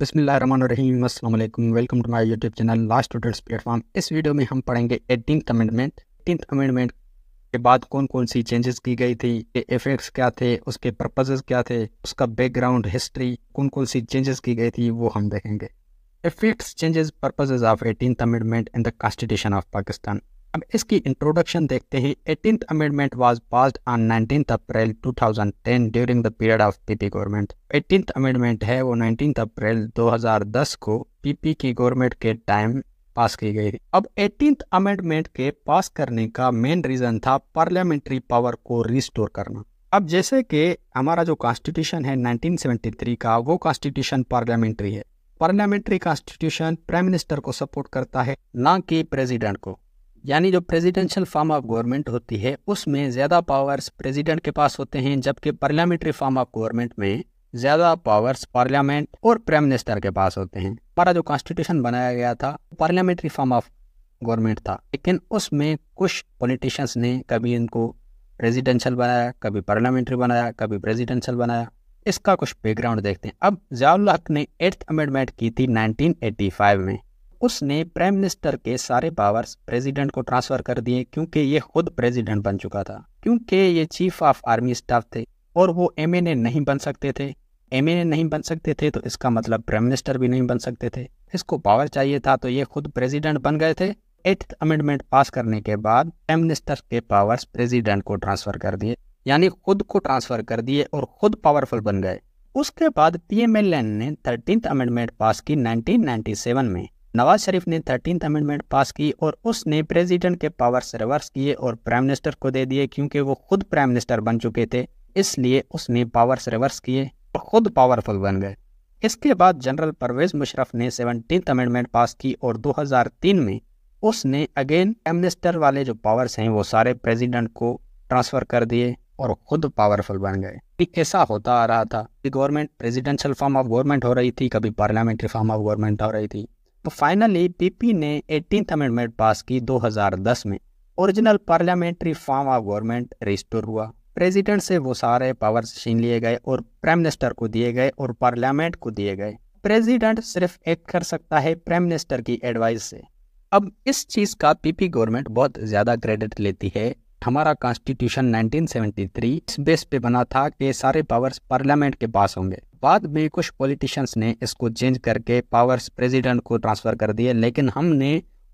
बिसमीम अल्लाम welcome to my YouTube channel last टूटल्स प्लेटफॉर्म इस वीडियो में हम पढ़ेंगे एटीन अमेंडमेंट एटीन अमेंडमेंट के बाद कौन कौन सी चेंजेस की गई थी के इफेक्ट्स क्या थे उसके पर्पजेज क्या थे उसका बैकग्राउंड हिस्ट्री कौन कौन सी चेंजेस की गई थी वो हम देखेंगे effects changes purposes of eighteen amendment in the constitution of Pakistan अब इसकी इंट्रोडक्शन देखते हैं eighteen amendment was passed on nineteen April 2010 during the period of PP government eighteen amendment है वो नाइनटीन अप्रैल 2010 को पीपी की गवर्नमेंट के टाइम पास की गई थी अब एटीन अमेंडमेंट के पास करने का मेन रीजन था पार्लियामेंट्री पावर को रिस्टोर करना अब जैसे कि हमारा जो कॉन्स्टिट्यूशन है 1973 का वो कॉन्स्टिट्यूशन पार्लियामेंट्री है पार्लियामेंट्री कॉन्स्टिट्यूशन प्राइम मिनिस्टर को सपोर्ट करता है ना कि प्रेसिडेंट को यानी जो प्रेसिडेंशियल फॉर्म ऑफ गवर्नमेंट होती है उसमें ज़्यादा पावर्स प्रेसिडेंट के पास होते हैं जबकि पार्लियामेंट्री फॉर्म ऑफ गवर्नमेंट में ज़्यादा पावर्स पार्लियामेंट और प्राइम मिनिस्टर के पास होते हैं हमारा जो कॉन्स्टिट्यूशन बनाया गया था पार्लियामेंट्री फॉर्म ऑफ गवर्नमेंट था लेकिन उसमें कुछ पॉलिटिशियंस ने कभी इनको प्रेजिडेंशियल बनाया कभी पार्लियामेंट्री बनाया कभी प्रेजिडेंशियल बनाया इसका कुछ बैकग्राउंड देखते हैं अब जयाउल हक ने एट्थ अमेंडमेंट की थी 1985 में उसने प्राइम मिनिस्टर के सारे पावर्स प्रेसिडेंट को ट्रांसफ़र कर दिए क्योंकि ये खुद प्रेसिडेंट बन चुका था क्योंकि ये चीफ ऑफ आर्मी स्टाफ थे और वो एम नहीं बन सकते थे एम नहीं बन सकते थे तो इसका मतलब प्राइम मिनिस्टर भी नहीं बन सकते थे इसको पावर चाहिए था तो ये खुद प्रेसिडेंट बन गए थे एट्थ अमेंडमेंट पास करने के बाद प्राइम मिनिस्टर के पावर्स प्रेसिडेंट को ट्रांसफ़र कर दिए यानी खुद को ट्रांसफ़र कर दिए और खुद पावरफुल बन गए उसके बाद पीएमएलएन ने थर्टींथ अमेंडमेंट पास की 1997 में नवाज शरीफ ने थर्टीन अमेंडमेंट पास की और उसने प्रेसिडेंट के पावर्स रिवर्स किए और प्राइम मिनिस्टर को दे दिए क्योंकि वो खुद प्राइम मिनिस्टर बन चुके थे इसलिए उसने पावर्स रिवर्स किए और खुद पावरफुल बन गए इसके बाद जनरल परवेज मुशरफ ने सेवनटीन अमेंडमेंट पास की और तीन में उसने अगेन प्राइम मिनिस्टर वाले जो पावर्स हैं वो सारे प्रेजिडेंट को ट्रांसफ़र कर दिए और खुद पावरफुल बन गए ऐसा होता आ रहा था कि government presidential form of government हो रही थी कभी पार्लियामेंट्री फॉर्म ऑफ गवर्नमेंट हो रही थी तो फाइनली पीपी ने एटीन अमेंडमेंट पास की 2010 में original parliamentary form of government register हुआ प्रेसिडेंट से वो सारे पावर्स छीन लिए गए और प्राइम मिनिस्टर को दिए गए और पार्लियामेंट को दिए गए प्रेसिडेंट सिर्फ एक्ट कर सकता है प्राइम मिनिस्टर की एडवाइस से अब इस चीज़ का पीपी गवर्नमेंट बहुत ज़्यादा क्रेडिट लेती है हमारा कॉन्स्टिट्यूशन 1973 इस बेस पे बना था कि सारे पावर्स पार्लियामेंट के पास होंगे बाद में कुछ पॉलिटिशियंस ने इसको चेंज करके पावर्स प्रेसिडेंट को ट्रांसफ़र कर दिए लेकिन हमने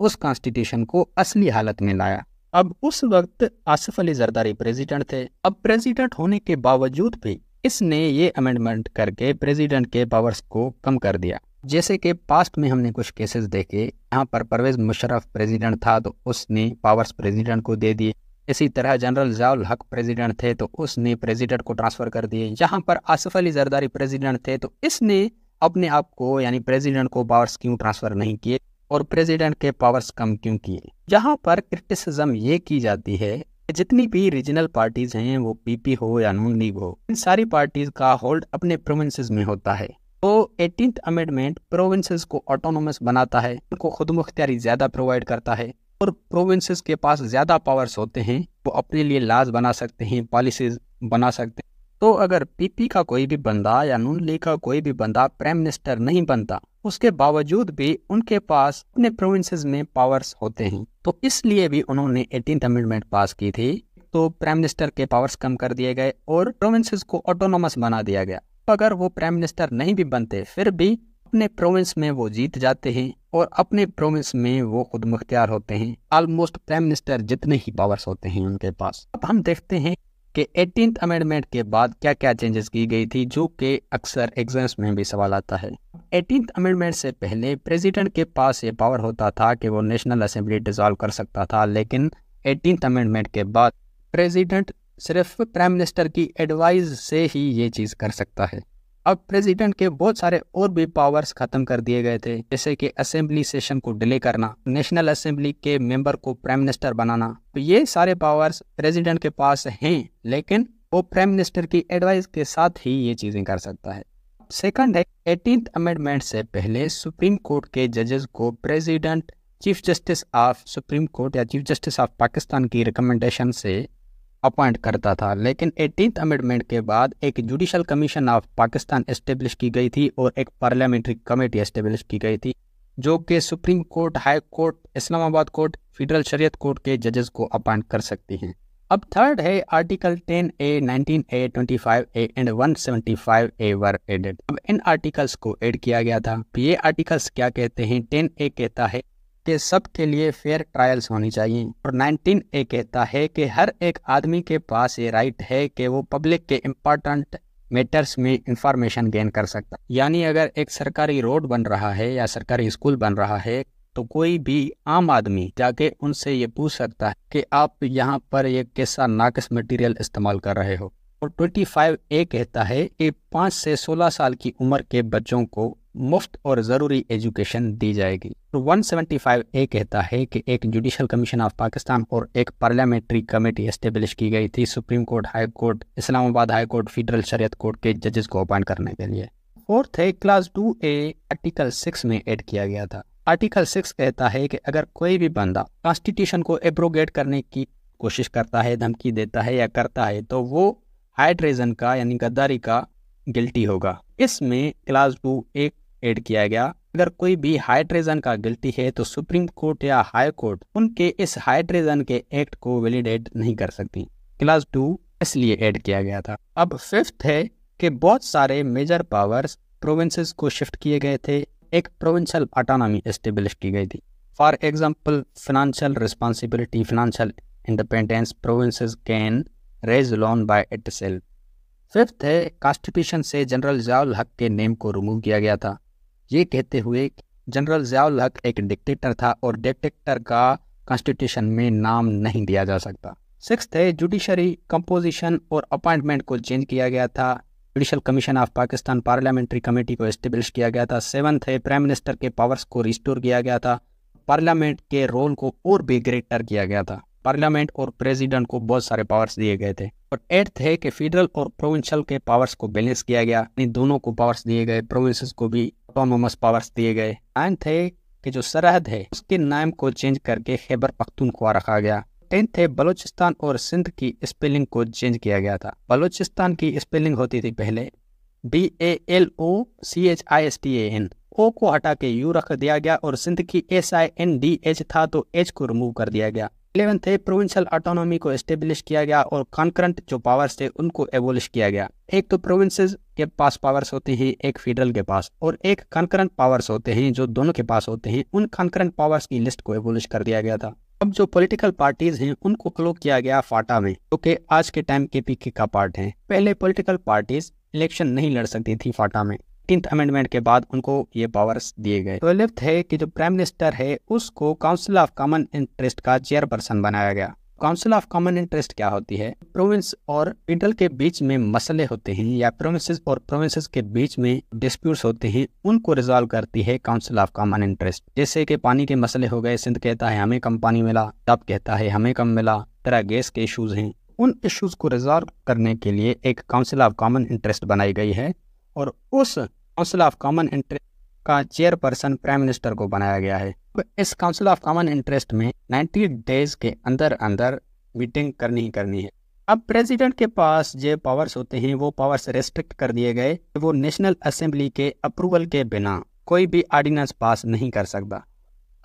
उस कॉन्स्टिट्यूशन को असली हालत में लाया अब उस वक्त आसिफ अली जरदारी प्रेसिडेंट थे अब प्रेसिडेंट होने के बावजूद भी इसने ये अमेंडमेंट करके प्रेसिडेंट के पावर्स को कम कर दिया जैसे कि पास्ट में हमने कुछ केसेस देखे यहाँ पर परवेज मुशरफ प्रेसिडेंट था तो उसने पावर्स प्रेसिडेंट को दे दिए इसी तरह जनरल जयाल हक प्रेसिडेंट थे तो उसने प्रेसिडेंट को ट्रांसफ़र कर दिए यहाँ पर आसफ अली जरदारी प्रेसिडेंट थे तो इसने अपने आप को यानी प्रेसिडेंट को पावर्स क्यों ट्रांसफ़र नहीं किए और प्रेसिडेंट के पावर्स कम क्यों किए यहाँ पर क्रिटिसिज्म ये की जाती है जितनी भी रीजनल पार्टीज हैं वो पीपी हो या नून लीग हो इन सारी पार्टीज का होल्ड अपने प्रोविंसेस में होता है तो एटीन अमेंडमेंट प्रोविंसेस को ऑटोनोमस बनाता है उनको खुद मुख्तियारी ज़्यादा प्रोवाइड करता है और प्रोविंसेस के पास ज़्यादा पावर्स होते हैं वो अपने लिए लाज बना सकते हैं पॉलिसीज बना सकते हैं तो अगर पीपी का कोई भी बंदा या नून लीग का कोई भी बंदा प्राइम मिनिस्टर नहीं बनता उसके बावजूद भी उनके पास अपने प्रोविंसेस में पावर्स होते हैं तो इसलिए भी उन्होंने एटीन अमेंडमेंट पास की थी तो प्राइम मिनिस्टर के पावर्स कम कर दिए गए और प्रोविंसेस को ऑटोनोमस बना दिया गया अगर वो प्राइम मिनिस्टर नहीं भी बनते फिर भी अपने प्रोविंस में वो जीत जाते हैं और अपने प्रोविंस में वो खुद मुख्तियार होते हैं ऑलमोस्ट प्राइम मिनिस्टर जितने ही पावर्स होते हैं उनके पास अब हम देखते हैं कि एटीन अमेंडमेंट के बाद क्या क्या चेंजेस की गई थी जो कि अक्सर एग्जाम्स में भी सवाल आता है एटीन अमेंडमेंट से पहले प्रेसिडेंट के पास ये पावर होता था कि वो नेशनल असेंबली डिजॉल्व कर सकता था लेकिन एटीन अमेंडमेंट के बाद प्रेसिडेंट सिर्फ प्राइम मिनिस्टर की एडवाइस से ही ये चीज़ कर सकता है अब प्रेसिडेंट के बहुत सारे और भी पावर्स खत्म कर दिए गए थे जैसे कि असेंबली सेशन को डिले करना नेशनल असेंबली के मेंबर को प्राइम मिनिस्टर बनाना तो ये सारे पावर्स प्रेसिडेंट के पास हैं लेकिन वो प्राइम मिनिस्टर की एडवाइस के साथ ही ये चीजें कर सकता है सेकंड है एटीन अमेंडमेंट से पहले सुप्रीम कोर्ट के जजेस को president chief justice of supreme court या चीफ जस्टिस ऑफ पाकिस्तान की रिकमेंडेशन से अपॉइंट करता था लेकिन एटीन अमेंडमेंट के बाद एक judicial commission of Pakistan establish की गई थी और एक पार्लियामेंट्री कमेटी इस्टेब्लिश की गई थी जो कि supreme court high court Islamabad court federal Shariat court के जजेस को अपॉइंट कर सकती हैं अब थर्ड है article 10 A 19 A 25 A and 175 A were added अब इन आर्टिकल्स को ऐड किया गया था ये आर्टिकल्स क्या कहते हैं 10 ए कहता है के सब के लिए फेयर ट्रायल्स होनी चाहिए और 19 ए कहता है कि हर एक आदमी के पास ये राइट है कि वो पब्लिक के इम्पोर्टेंट मैटर्स में इंफॉर्मेशन गेन कर सकता यानी अगर एक सरकारी रोड बन रहा है या सरकारी स्कूल बन रहा है तो कोई भी आम आदमी जाके उनसे ये पूछ सकता है कि आप यहाँ पर ये कैसा नाकस मटेरियल इस्तेमाल कर रहे हो और 25 ए कहता है कि 5 से 16 साल की उम्र के बच्चों को मुफ्त और ज़रूरी एजुकेशन दी जाएगी तो 175 ए कहता है कि एक जुडिशल कमीशन ऑफ पाकिस्तान और एक पार्लियामेंट्री कमेटी इस्टेब्लिश की गई थी supreme court high court Islamabad high court federal Shariat court के जजेस को अपॉइंट करने के लिए फोर्थ है clause two A article six में एड किया गया था आर्टिकल सिक्स कहता है कि अगर कोई भी बंदा कॉन्स्टिट्यूशन को एब्रोगेट करने की कोशिश करता है धमकी देता है या करता है तो वो हाइड्रेजन का यानी गद्दारी का गिल्टी होगा इसमें क्लास टू एक ऐड किया गया अगर कोई भी हाई ट्रेजन का गलती है तो सुप्रीम कोर्ट या हाई कोर्ट उनके इस हाई ट्रेजन के एक्ट को वैलिडेट नहीं कर सकती क्लास टू इसलिए ऐड किया गया था अब फिफ्थ है कि बहुत सारे मेजर पावर्स प्रोविंसेस को शिफ्ट किए गए थे एक प्रोविंशियल ऑटोनॉमी एस्टेब्लिश की गई थी for example financial responsibility financial independence province can raise loan by it fifth है कॉन्स्टिट्यूशन से जनरल जयाल हक के नेम को रिमूव किया गया था ये कहते हुए जनरल जयाउल हक एक डिक्टेटर था और डिक्टेटर का कॉन्स्टिट्यूशन में नाम नहीं दिया जा सकता सिक्स है जुडिशरी कंपोजिशन और अपॉइंटमेंट को चेंज किया गया था judicial commission of Pakistan parliamentary committee को एस्टेब्लिश किया गया था सेवन्थ है प्राइम मिनिस्टर के पावर्स को रिस्टोर किया गया था पार्लियामेंट के रोल को और भी ग्रेटर किया गया था पार्लियामेंट और प्रेसिडेंट को बहुत सारे पावर्स दिए गए थे और एट्थ है कि फेडरल और प्रोविंशियल के पावर्स को बैलेंस किया गया इन दोनों को पावर्स दिए गए प्रोविंस को भी ऑटोनोमस पावर्स दिए गए नाइन्थ है कि जो सरहद है उसके नाम को चेंज करके खैबर पख्तूनख्वा रखा गया टेंथ है बलोचिस्तान और सिंध की स्पेलिंग को चेंज किया गया था बलोचिस्तान की स्पेलिंग होती थी पहले B A L O C H I S T A N O को हटा के यू रख दिया गया और सिंध की S I N D H था तो एच को रिमूव कर दिया गया इलेवेंथ है प्रोविंशियल ऑटोनॉमी को स्टेब्लिश किया गया और कॉन्करंट जो पावर्स थे उनको एबोलिश किया गया एक तो प्रोविंस के पास पावर्स होते हैं एक फेडरल के पास और एक कॉन्करंट पावर्स होते हैं जो दोनों के पास होते हैं उन कॉन्करंट पावर्स की लिस्ट को एबोलिश कर दिया गया था अब जो पॉलिटिकल पार्टीज हैं उनको क्लो किया गया फाटा में जो तो आज के टाइम के पीके का पार्ट है पहले पोलिटिकल पार्टीज इलेक्शन नहीं लड़ सकती थी फाटा में एटीनथ अमेंडमेंट के बाद उनको ये पावर्स दिए गए ट्वेल्थ तो है कि जो प्राइम मिनिस्टर है उसको काउंसिल ऑफ कॉमन इंटरेस्ट का चेयरपर्सन बनाया गया काउंसिल ऑफ कॉमन इंटरेस्ट क्या होती है प्रोविंस और फेडरल के बीच में मसले होते हैं या प्रोविंस और प्रोविंस के बीच में डिस्प्यूट होते हैं उनको रिजोल्व करती है काउंसिल ऑफ कॉमन इंटरेस्ट जैसे कि पानी के मसले हो गए सिंध कहता है हमें कम पानी मिला तब कहता है हमें कम मिला तरह गैस के इशूज हैं उन इश्यूज को रिजॉल्व करने के लिए एक काउंसिल ऑफ कॉमन इंटरेस्ट बनाई गई है और उस काउंसिल ऑफ कॉमन इंटरेस्ट का चेयरपर्सन प्राइम मिनिस्टर को बनाया गया है तो इस काउंसिल ऑफ कॉमन इंटरेस्ट में नाइन्टी डेज के अंदर अंदर मीटिंग करनी ही करनी है अब प्रेसिडेंट के पास जो पावर्स होते हैं वो पावर्स रेस्ट्रिक्ट कर दिए गए वो नेशनल असेंबली के अप्रूवल के बिना कोई भी आर्डिनेंस पास नहीं कर सकता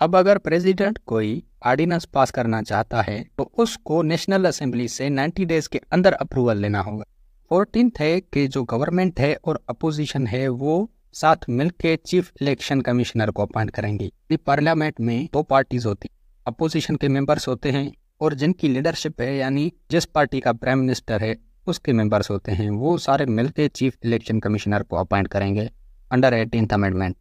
अब अगर प्रेसिडेंट कोई ऑर्डिनेंस पास करना चाहता है तो उसको नेशनल असेंबली से 90 डेज के अंदर अप्रूवल लेना होगा फोर्टीन है कि जो गवर्नमेंट है और अपोजिशन है वो साथ मिलकर चीफ इलेक्शन कमिश्नर को अपॉइंट करेंगे पार्लियामेंट में दो पार्टीज होती अपोजिशन के मेंबर्स होते हैं और जिनकी लीडरशिप है यानी जिस पार्टी का प्राइम मिनिस्टर है उसके मेंबर्स होते हैं वो सारे मिलकर चीफ इलेक्शन कमिश्नर को अपॉइंट करेंगे अंडर एटीन अमेंडमेंट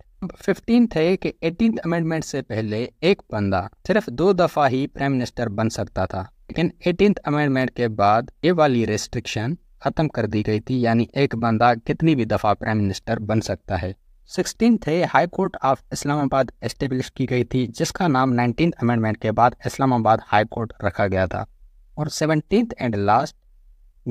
फिफ्टीन है कि एटीन अमेंडमेंट से पहले एक बंदा सिर्फ दो दफ़ा ही प्राइम मिनिस्टर बन सकता था लेकिन एटीन अमेंडमेंट के बाद ये वाली रेस्ट्रिक्शन ख़त्म कर दी गई थी यानी एक बंदा कितनी भी दफ़ा प्राइम मिनिस्टर बन सकता है सिक्सटीन थे high court of Islamabad establish की गई थी जिसका नाम नाइनटीन अमेंडमेंट के बाद इस्लामाबाद हाई कोर्ट रखा गया था और seventeen and last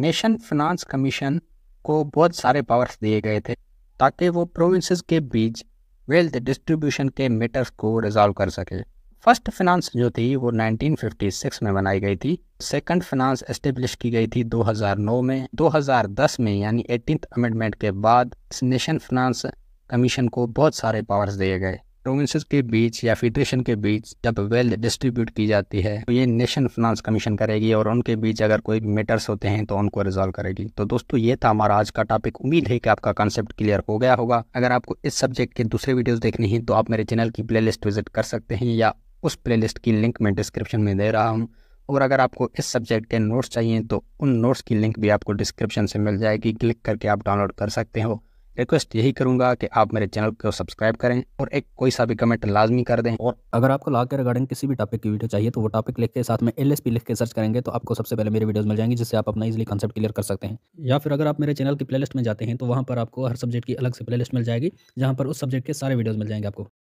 nation finance commission को बहुत सारे पावर्स दिए गए थे ताकि वो प्रोविंसेस के बीच वेल्थ डिस्ट्रीब्यूशन के मैटर्स को रिजॉल्व कर सके फर्स्ट फिनांस जो थी वो 1956 में बनाई गई थी सेकंड फिनांस एस्टेब्लिश की गई थी 2009 में 2010 में यानी एटीन अमेंडमेंट के बाद नेशन फिनांस कमीशन को बहुत सारे पावर्स दिए गए प्रोविंसेस के बीच या फेडरेशन के बीच जब वेल्थ डिस्ट्रीब्यूट की जाती है तो ये नेशन फाइनेंस कमीशन करेगी और उनके बीच अगर कोई मैटर्स होते हैं तो उनको रिजॉल्व करेगी तो दोस्तों ये था हमारा आज का टॉपिक उम्मीद है कि आपका कॉन्सेप्ट क्लियर हो गया होगा अगर आपको इस सब्जेक्ट के दूसरे वीडियोस देखने हैं तो आप मेरे चैनल की प्ले विजिट कर सकते हैं या उस प्लेलिस्ट की लिंक मैं डिस्क्रिप्शन में दे रहा हूँ और अगर आपको इस सब्जेक्ट के नोट्स चाहिए तो उन नोट्स की लिंक भी आपको डिस्क्रिप्शन से मिल जाएगी क्लिक करके आप डाउनलोड कर सकते हो रिक्वेस्ट यही करूंगा कि आप मेरे चैनल को सब्सक्राइब करें और एक कोई सा भी कमेंट लाजमी कर दें और अगर आपको लॉ के रिगार्डिंग किसी भी टॉपिक की वीडियो चाहिए तो वो टॉपिक लिख के साथ में एल लिख के सर्च करेंगे तो आपको सबसे पहले मेरी वीडियोस मिल जाएंगी जिससे आप अपना इजिली कॉन्सेप्ट क्लियर कर सकते हैं या फिर अगर आप मेरे चैनल की प्ले में जाते हैं तो वहाँ पर आपको हर सब्जेक्ट की अलग से प्ले मिल जाएगी जहाँ पर उस सब्जेक्ट के सारे वीडियोज़ मिल जाएंगे आपको